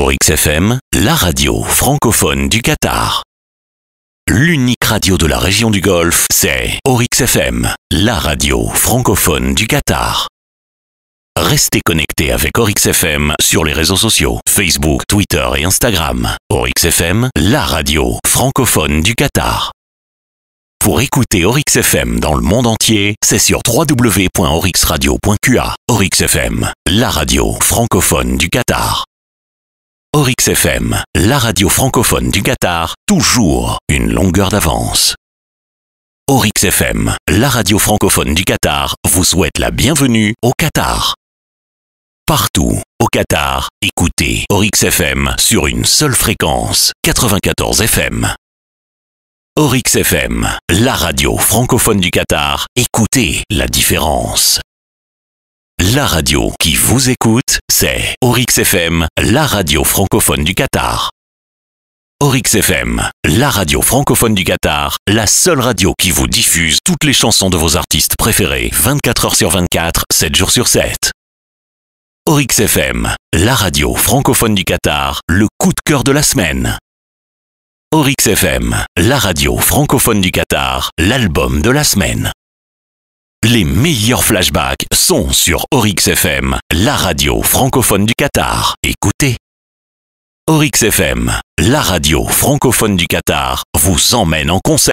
Orix FM, la radio francophone du Qatar. L'unique radio de la région du Golfe, c'est Orix FM, la radio francophone du Qatar. Restez connectés avec Orix FM sur les réseaux sociaux, Facebook, Twitter et Instagram. Orix FM, la radio francophone du Qatar. Pour écouter Orix FM dans le monde entier, c'est sur www.orixradio.qa. Orix FM, la radio francophone du Qatar. Orix FM, la radio francophone du Qatar, toujours une longueur d'avance. Orix FM, la radio francophone du Qatar, vous souhaite la bienvenue au Qatar. Partout au Qatar, écoutez Orix FM sur une seule fréquence, 94 FM. Orix FM, la radio francophone du Qatar, écoutez la différence la radio qui vous écoute, c'est Orix FM, la radio francophone du Qatar. Orix FM, la radio francophone du Qatar, la seule radio qui vous diffuse toutes les chansons de vos artistes préférés 24 heures sur 24, 7 jours sur 7. Orix FM, la radio francophone du Qatar, le coup de cœur de la semaine. Orix FM, la radio francophone du Qatar, l'album de la semaine. Les meilleurs flashbacks sont sur Orix FM, la radio francophone du Qatar. Écoutez. Orix FM, la radio francophone du Qatar, vous emmène en concert.